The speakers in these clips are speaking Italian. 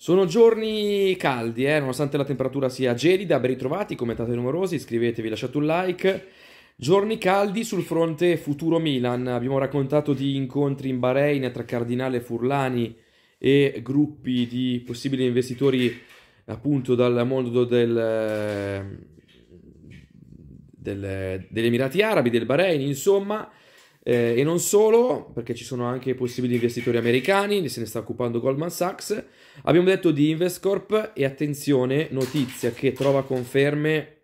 Sono giorni caldi, eh, nonostante la temperatura sia gelida, ben ritrovati, commentate numerosi, iscrivetevi, lasciate un like. Giorni caldi sul fronte futuro Milan, abbiamo raccontato di incontri in Bahrain tra Cardinale Furlani e gruppi di possibili investitori appunto dal mondo del, del, degli Emirati Arabi, del Bahrain, insomma... Eh, e non solo, perché ci sono anche possibili investitori americani, se ne sta occupando Goldman Sachs. Abbiamo detto di Investcorp e attenzione, notizia che trova conferme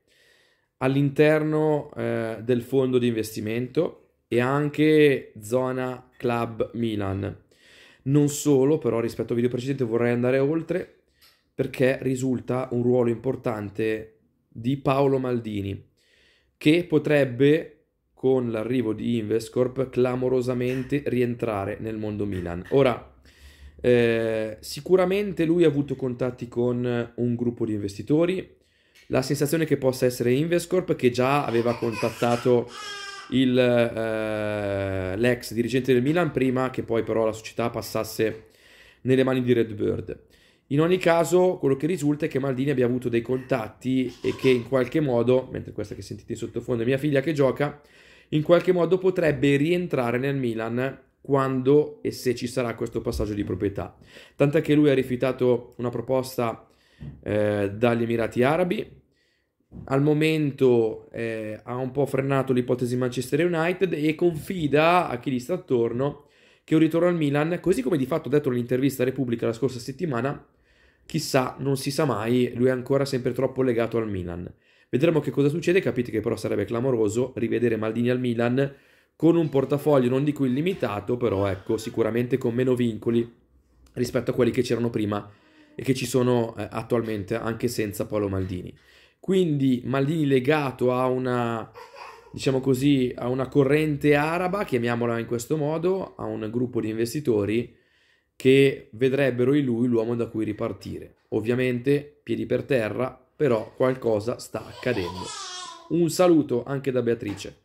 all'interno eh, del fondo di investimento e anche zona Club Milan. Non solo, però rispetto al video precedente vorrei andare oltre perché risulta un ruolo importante di Paolo Maldini che potrebbe con l'arrivo di Invescorp clamorosamente rientrare nel mondo Milan. Ora, eh, sicuramente lui ha avuto contatti con un gruppo di investitori, la sensazione che possa essere Invescorp che già aveva contattato il, eh, l'ex dirigente del Milan prima che poi però la società passasse nelle mani di Redbird. In ogni caso, quello che risulta è che Maldini abbia avuto dei contatti e che in qualche modo, mentre questa che sentite sottofondo è mia figlia che gioca, in qualche modo potrebbe rientrare nel Milan quando e se ci sarà questo passaggio di proprietà. Tant'è che lui ha rifiutato una proposta eh, dagli Emirati Arabi, al momento eh, ha un po' frenato l'ipotesi Manchester United e confida a chi gli sta attorno che un ritorno al Milan, così come di fatto ha detto nell'intervista a Repubblica la scorsa settimana, chissà, non si sa mai, lui è ancora sempre troppo legato al Milan. Vedremo che cosa succede, capite che però sarebbe clamoroso rivedere Maldini al Milan con un portafoglio non dico illimitato, però ecco, sicuramente con meno vincoli rispetto a quelli che c'erano prima e che ci sono eh, attualmente anche senza Paolo Maldini. Quindi Maldini legato a una diciamo così, a una corrente araba, chiamiamola in questo modo, a un gruppo di investitori che vedrebbero in lui l'uomo da cui ripartire. Ovviamente piedi per terra, però qualcosa sta accadendo. Un saluto anche da Beatrice.